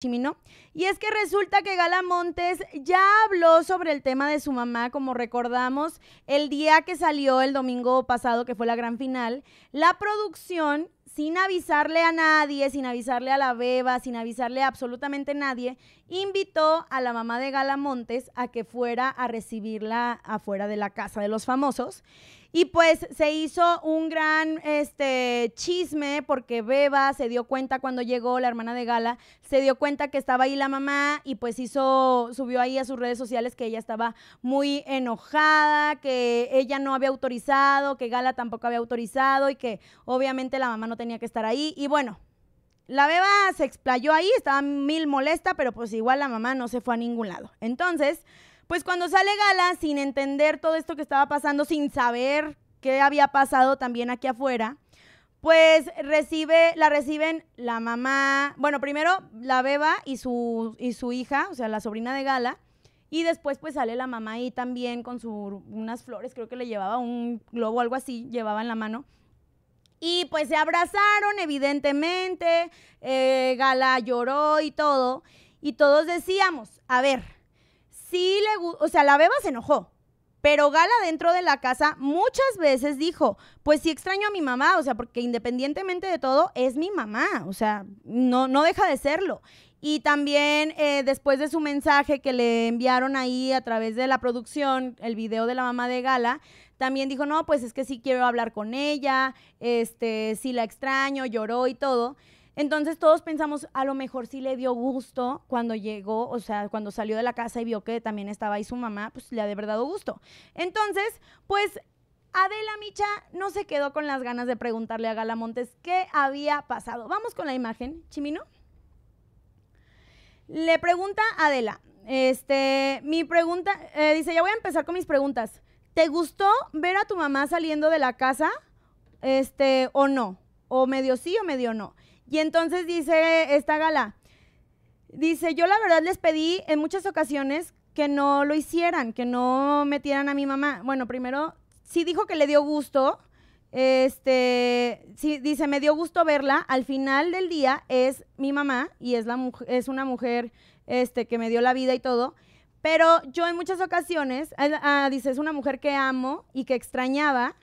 Chimino. Y es que resulta que Gala Montes ya habló sobre el tema de su mamá, como recordamos, el día que salió el domingo pasado, que fue la gran final, la producción sin avisarle a nadie, sin avisarle a la beba, sin avisarle a absolutamente nadie, invitó a la mamá de Gala Montes a que fuera a recibirla afuera de la casa de los famosos. Y pues se hizo un gran este, chisme porque Beba se dio cuenta cuando llegó la hermana de Gala, se dio cuenta que estaba ahí la mamá y pues hizo, subió ahí a sus redes sociales que ella estaba muy enojada, que ella no había autorizado, que Gala tampoco había autorizado y que obviamente la mamá no tenía tenía que estar ahí. Y bueno, la beba se explayó ahí, estaba mil molesta, pero pues igual la mamá no se fue a ningún lado. Entonces, pues cuando sale Gala, sin entender todo esto que estaba pasando, sin saber qué había pasado también aquí afuera, pues recibe, la reciben la mamá, bueno, primero la beba y su, y su hija, o sea, la sobrina de Gala, y después pues sale la mamá ahí también con unas flores, creo que le llevaba un globo o algo así, llevaba en la mano. Y pues se abrazaron, evidentemente, eh, Gala lloró y todo. Y todos decíamos, a ver, sí le gusta, o sea, la beba se enojó, pero Gala dentro de la casa muchas veces dijo, pues sí extraño a mi mamá, o sea, porque independientemente de todo, es mi mamá, o sea, no, no deja de serlo. Y también eh, después de su mensaje que le enviaron ahí a través de la producción, el video de la mamá de Gala, también dijo, no, pues es que sí quiero hablar con ella, este, sí la extraño, lloró y todo. Entonces todos pensamos, a lo mejor sí le dio gusto cuando llegó, o sea, cuando salió de la casa y vio que también estaba ahí su mamá, pues le ha de verdad dado gusto. Entonces, pues Adela Micha no se quedó con las ganas de preguntarle a Gala Montes qué había pasado. Vamos con la imagen, Chimino. Le pregunta Adela, este, mi pregunta, eh, dice, ya voy a empezar con mis preguntas. ¿Te gustó ver a tu mamá saliendo de la casa? Este, o no. O medio sí o medio no. Y entonces dice esta gala, dice, yo la verdad les pedí en muchas ocasiones que no lo hicieran, que no metieran a mi mamá. Bueno, primero, sí dijo que le dio gusto, este, sí, dice, me dio gusto verla. Al final del día es mi mamá y es, la es una mujer este, que me dio la vida y todo. Pero yo en muchas ocasiones, ah, dice, es una mujer que amo y que extrañaba,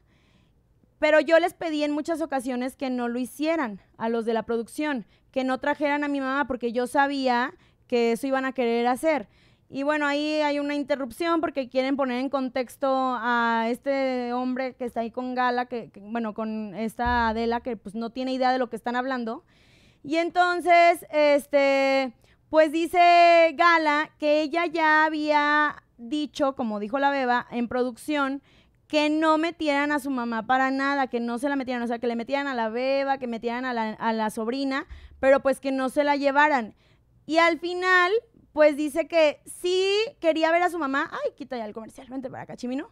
pero yo les pedí en muchas ocasiones que no lo hicieran a los de la producción, que no trajeran a mi mamá porque yo sabía que eso iban a querer hacer. Y bueno, ahí hay una interrupción porque quieren poner en contexto a este hombre que está ahí con Gala, que bueno, con esta Adela que pues no tiene idea de lo que están hablando. Y entonces, este, pues dice Gala que ella ya había dicho, como dijo la beba, en producción, que no metieran a su mamá para nada, que no se la metieran, o sea, que le metieran a la beba, que metieran a la, sobrina, pero pues que no se la llevaran. Y al final, pues dice que sí quería ver a su mamá. Ay, quita ya el comercial, vente para acá, Chimino.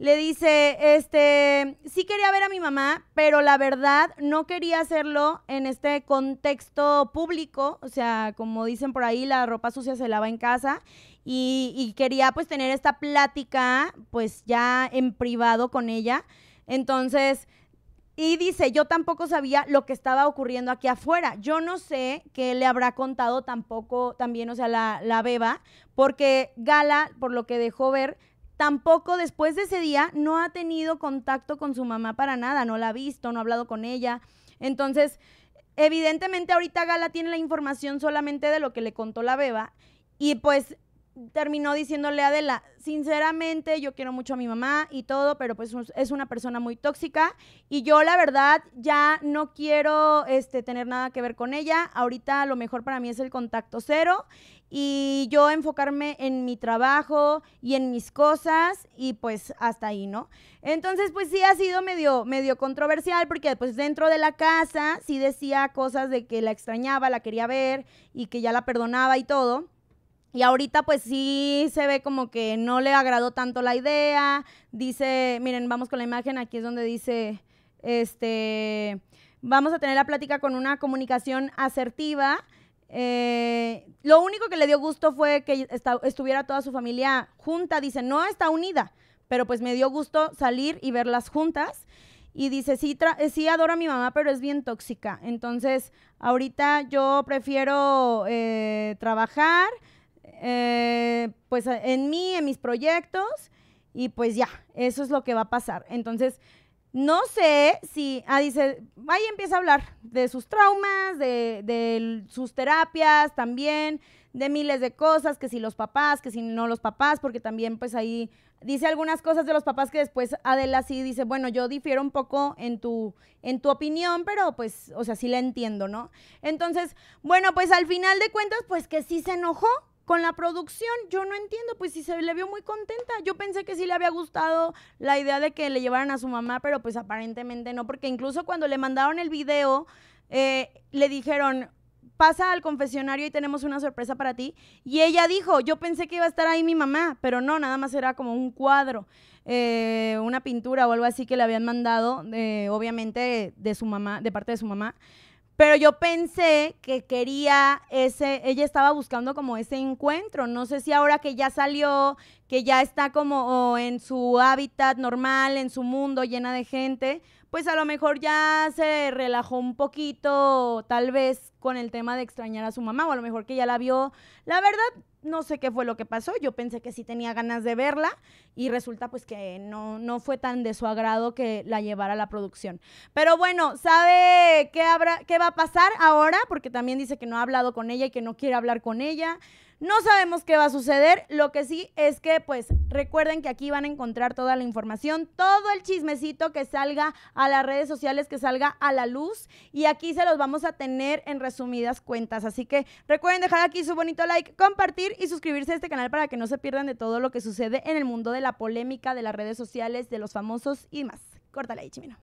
Le dice, este, sí quería ver a mi mamá, pero la verdad no quería hacerlo en este contexto público, o sea, como dicen por ahí, la ropa sucia se lava en casa y, quería pues tener esta plática pues ya en privado con ella. Entonces, y dice, yo tampoco sabía lo que estaba ocurriendo aquí afuera. Yo no sé qué le habrá contado tampoco, también, o sea, la, la beba, porque Gala, por lo que dejó ver, Tampoco después de ese día no ha tenido contacto con su mamá para nada, no la ha visto, no ha hablado con ella. Entonces, evidentemente ahorita Gala tiene la información solamente de lo que le contó la beba y pues terminó diciéndole a Adela, sinceramente yo quiero mucho a mi mamá y todo, pero pues es una persona muy tóxica y yo la verdad ya no quiero este, tener nada que ver con ella. Ahorita lo mejor para mí es el contacto cero y yo enfocarme en mi trabajo y en mis cosas y pues hasta ahí, ¿no? Entonces pues sí ha sido medio, medio controversial porque pues dentro de la casa sí decía cosas de que la extrañaba, la quería ver y que ya la perdonaba y todo y ahorita pues sí se ve como que no le agradó tanto la idea. Dice, miren, vamos con la imagen, aquí es donde dice, este, vamos a tener la plática con una comunicación asertiva. Eh, lo único que le dio gusto fue que estuviera toda su familia junta. Dice, no está unida, pero pues me dio gusto salir y verlas juntas. Y dice, sí, eh, sí adoro a mi mamá, pero es bien tóxica. Entonces, ahorita yo prefiero eh, trabajar, eh, pues eh, en mí, en mis proyectos, y pues ya, eso es lo que va a pasar. Entonces, no sé si, ah, dice, ahí empieza a hablar de sus traumas, de, sus terapias también, de miles de cosas, que si los papás, que si no los papás, porque también pues ahí dice algunas cosas de los papás que después Adela sí dice, bueno, yo difiero un poco en tu, en tu opinión, pero pues, o sea, sí la entiendo, ¿no? Entonces, bueno, pues al final de cuentas, pues que sí se enojó, con la producción, yo no entiendo, pues si se le vio muy contenta. Yo pensé que sí le había gustado la idea de que le llevaran a su mamá, pero pues aparentemente no, porque incluso cuando le mandaron el video, eh, le dijeron, pasa al confesionario y tenemos una sorpresa para ti. Y ella dijo, yo pensé que iba a estar ahí mi mamá, pero no, nada más era como un cuadro, eh, una pintura o algo así que le habían mandado, eh, obviamente, de su mamá, de parte de su mamá. Pero yo pensé que quería ese, ella estaba buscando como ese encuentro. No sé si ahora que ya salió, que ya está como en su hábitat normal, en su mundo llena de gente, pues a lo mejor ya se relajó un poquito, tal vez con el tema de extrañar a su mamá o a lo mejor que ya la vio. La verdad, no sé qué fue lo que pasó. Yo pensé que sí tenía ganas de verla y resulta pues que no, no fue tan de su agrado que la llevara a la producción. Pero bueno, ¿sabe qué, habrá, qué va a pasar ahora? Porque también dice que no ha hablado con ella y que no quiere hablar con ella. No sabemos qué va a suceder. Lo que sí es que, pues, recuerden que aquí van a encontrar toda la información, todo el chismecito que salga a las redes sociales, que salga a la luz. Y aquí se los vamos a tener en resumidas cuentas. Así que recuerden dejar aquí su bonito like, compartir y suscribirse a este canal para que no se pierdan de todo lo que sucede en el mundo de la polémica, de las redes sociales, de los famosos y más. Córtale ahí, Chimino.